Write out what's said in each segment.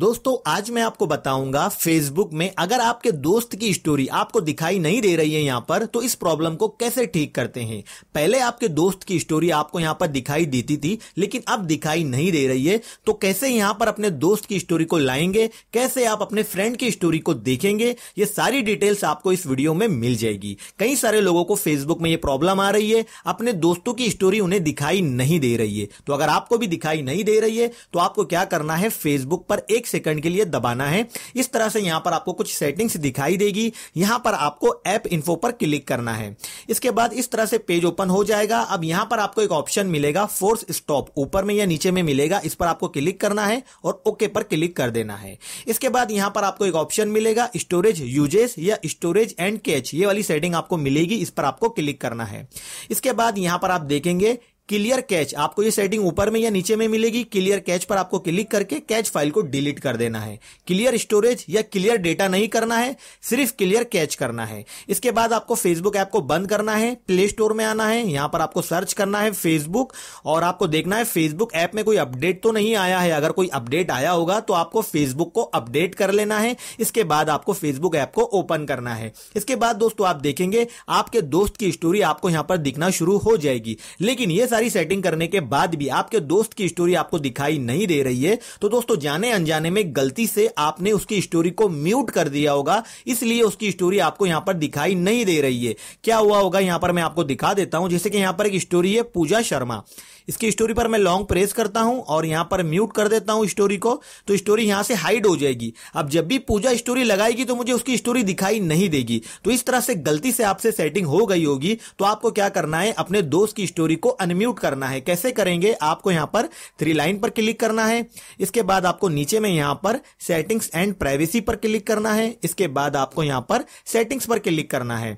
दोस्तों आज मैं आपको बताऊंगा फेसबुक में अगर आपके दोस्त की स्टोरी आपको दिखाई नहीं दे रही है यहाँ पर तो इस प्रॉब्लम को कैसे ठीक करते हैं पहले आपके दोस्त की स्टोरी आपको यहाँ पर दिखाई देती थी लेकिन अब दिखाई नहीं दे रही है तो कैसे यहाँ पर अपने दोस्त की स्टोरी को लाएंगे कैसे आप अपने फ्रेंड की स्टोरी को देखेंगे ये सारी डिटेल्स आपको इस वीडियो में मिल जाएगी कई सारे लोगों को फेसबुक में ये प्रॉब्लम आ रही है अपने दोस्तों की स्टोरी उन्हें दिखाई नहीं दे रही है तो अगर आपको भी दिखाई नहीं दे रही है तो आपको क्या करना है फेसबुक पर एक सेकंड के लिए दबाना है इस तरह से यहाँ पर आपको कुछ सेटिंग्स दिखाई देगी यहाँ पर आपको ऐप इन्फो पर क्लिक करना है इसके बाद इस तरह से पेज ओपन हो जाएगा अब यहाँ पर आपको एक ऑप्शन मिलेगा फोर्स स्टॉप ऊपर में या नीचे में मिलेगा इस पर आपको क्लिक करना है और ओके पर क्लिक कर देना है इसके बाद यहाँ पर आपको एक ऑप्शन मिलेगा स्टोरेज यूजेस या स्टोरेज एंड कैच ये वाली सेटिंग आपको मिलेगी इस पर आपको क्लिक करना है इसके बाद यहाँ पर आप देखेंगे क्लियर कैच आपको ये सेटिंग ऊपर में या नीचे में मिलेगी क्लियर कैच पर आपको क्लिक करके कैच फाइल को डिलीट कर देना है क्लियर स्टोरेज या क्लियर डेटा नहीं करना है सिर्फ क्लियर कैच करना है इसके बाद आपको फेसबुक ऐप को बंद करना है प्ले स्टोर में आना है यहां पर आपको सर्च करना है फेसबुक और आपको देखना है फेसबुक ऐप में कोई अपडेट तो नहीं आया है अगर कोई अपडेट आया होगा तो आपको फेसबुक को अपडेट कर लेना है इसके बाद आपको फेसबुक ऐप को ओपन करना है इसके बाद दोस्तों आप देखेंगे आपके दोस्त की स्टोरी आपको यहां पर दिखना शुरू हो जाएगी लेकिन ये सारी सारी सेटिंग करने के बाद भी आपके दोस्त की स्टोरी आपको दिखाई नहीं दे रही है तो दोस्तों जाने अनजाने में गलती से आपने उसकी स्टोरी को म्यूट कर दिया होगा इसलिए उसकी स्टोरी आपको यहां पर दिखाई नहीं दे रही है क्या हुआ होगा यहां पर मैं आपको दिखा देता हूं जैसे कि यहां पर एक स्टोरी है पूजा शर्मा इसकी स्टोरी पर मैं लॉन्ग प्रेस करता हूं और यहां पर म्यूट कर देता हूं स्टोरी को तो स्टोरी यहां से हाइड हो जाएगी अब जब भी पूजा स्टोरी लगाएगी तो मुझे उसकी स्टोरी दिखाई नहीं देगी तो इस तरह से गलती से आपसे सेटिंग हो गई होगी तो आपको क्या करना है अपने दोस्त की स्टोरी को अनम्यूट म्यूट करना है कैसे करेंगे आपको यहाँ पर थ्री लाइन पर क्लिक करना है इसके बाद आपको नीचे में यहाँ पर सेटिंग्स एंड प्राइवेसी पर क्लिक करना है इसके बाद आपको यहाँ पर सेटिंग्स पर क्लिक करना है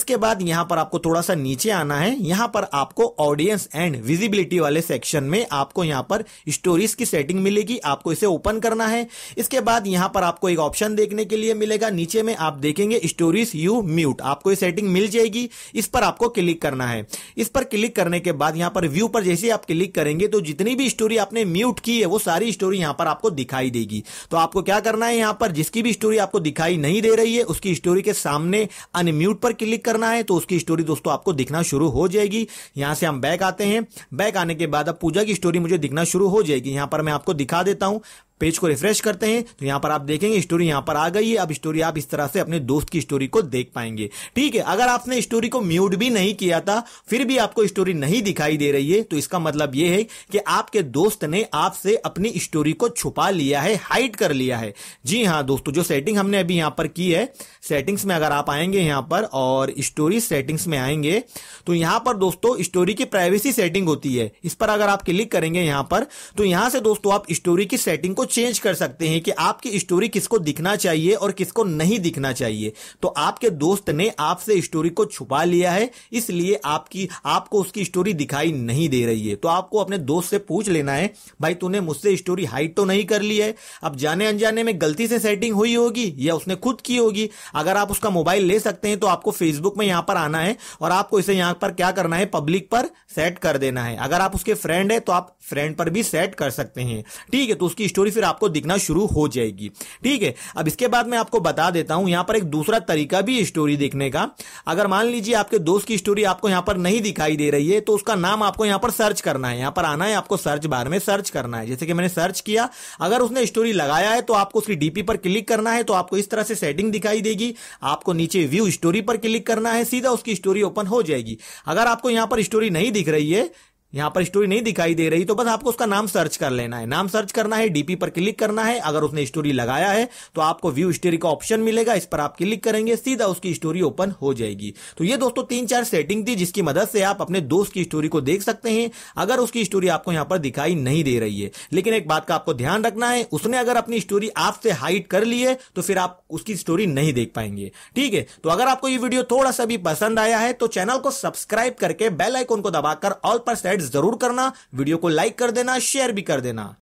इसके बाद यहाँ पर आपको थोड़ा सा नीचे आना है यहाँ पर आपको ऑडियंस एंड विजिबिलिटी वाले सेक्शन में आपको यहाँ पर स्टोरीज की सेटिंग मिलेगी आपको इसे ओपन करना है इसके बाद यहाँ पर आपको एक ऑप्शन देखने के लिए मिलेगा नीचे में आप देखेंगे स्टोरीज यू म्यूट आपको ये सेटिंग मिल जाएगी इस पर आपको क्लिक करना है इस पर क्लिक करने के बाद यहाँ यहाँ पर व्यू पर जैसे आप क्लिक करेंगे तो जितनी भी स्टोरी आपने म्यूट की है वो सारी स्टोरी यहाँ पर आपको दिखाई देगी तो आपको क्या करना है यहाँ पर जिसकी भी स्टोरी आपको दिखाई नहीं दे रही है उसकी स्टोरी के सामने अनम्यूट पर क्लिक करना है तो उसकी स्टोरी दोस्तों आपको दिखना शुरू हो जाएगी यहाँ से हम बैक आते हैं बैक आने के बाद अब पूजा की स्टोरी मुझे दिखना शुरू हो जाएगी यहाँ पर मैं आपको दिखा देता हूँ पेज को रिफ्रेश करते हैं तो यहाँ पर आप देखेंगे स्टोरी यहाँ पर आ गई है अब स्टोरी आप इस तरह से अपने दोस्त की स्टोरी को देख पाएंगे ठीक है अगर आपने स्टोरी को म्यूट भी नहीं किया था फिर भी आपको स्टोरी नहीं दिखाई दे रही है तो इसका मतलब यह है कि आपके दोस्त ने आपसे अपनी स्टोरी को छुपा लिया है हाइड कर लिया है जी हाँ दोस्तों जो सेटिंग हमने अभी यहाँ पर की है सेटिंग्स में अगर आप आएंगे यहाँ पर और स्टोरी सेटिंग्स में आएंगे तो यहाँ पर दोस्तों स्टोरी की प्राइवेसी सेटिंग होती है इस पर अगर आप क्लिक करेंगे यहाँ पर तो यहाँ से दोस्तों आप स्टोरी की सेटिंग को चेंज कर सकते हैं कि आपकी स्टोरी किसको दिखना चाहिए और किसको नहीं दिखना चाहिए तो आपके दोस्त ने आपसे स्टोरी को छुपा लिया है इसलिए आपकी आपको उसकी स्टोरी दिखाई नहीं दे रही है तो आपको अपने दोस्त से पूछ लेना है भाई तूने मुझसे स्टोरी हाइट तो नहीं कर ली है अब जाने अनजाने में गलती से सेटिंग हुई होगी या उसने खुद की होगी अगर आप उसका मोबाइल ले सकते हैं तो आपको फेसबुक में यहां पर आना है और आपको इसे यहां पर क्या करना है पब्लिक पर सेट कर देना है अगर आप उसके फ्रेंड है तो आप फ्रेंड पर भी सेट कर सकते हैं ठीक है तो उसकी स्टोरी फिर आपको दिखना शुरू हो जाएगी ठीक है अब इसके बाद मैं आपको बता देता हूं यहां पर एक दूसरा तरीका भी स्टोरी देखने का अगर मान लीजिए आपके दोस्त की स्टोरी आपको यहां पर नहीं दिखाई दे रही है तो उसका नाम आपको यहां पर सर्च करना है यहां पर आना है आपको सर्च बार में सर्च करना है जैसे कि मैंने सर्च किया अगर उसने स्टोरी लगाया है तो आपको उसकी डीपी पर क्लिक करना है तो आपको इस तरह से सेटिंग दिखाई देगी आपको नीचे व्यू स्टोरी पर क्लिक करना है सीधा उसकी स्टोरी ओपन हो जाएगी अगर आपको यहां पर स्टोरी नहीं दिख रही है यहाँ पर स्टोरी नहीं दिखाई दे रही तो बस आपको उसका नाम सर्च कर लेना है नाम सर्च करना है डीपी पर क्लिक करना है अगर उसने स्टोरी लगाया है तो आपको व्यू स्टोरी का ऑप्शन मिलेगा इस पर आप क्लिक करेंगे सीधा उसकी स्टोरी ओपन हो जाएगी तो ये दोस्तों तीन चार सेटिंग थी जिसकी मदद से आप अपने दोस्त की स्टोरी को देख सकते हैं अगर उसकी स्टोरी आपको यहाँ पर दिखाई नहीं दे रही है लेकिन एक बात का आपको ध्यान रखना है उसने अगर अपनी स्टोरी आपसे हाइट कर ली है तो फिर आप उसकी स्टोरी नहीं देख पाएंगे ठीक है तो अगर आपको ये वीडियो थोड़ा सा भी पसंद आया है तो चैनल को सब्सक्राइब करके बेल आइकोन को दबाकर ऑल पर सेट जरूर करना वीडियो को लाइक कर देना शेयर भी कर देना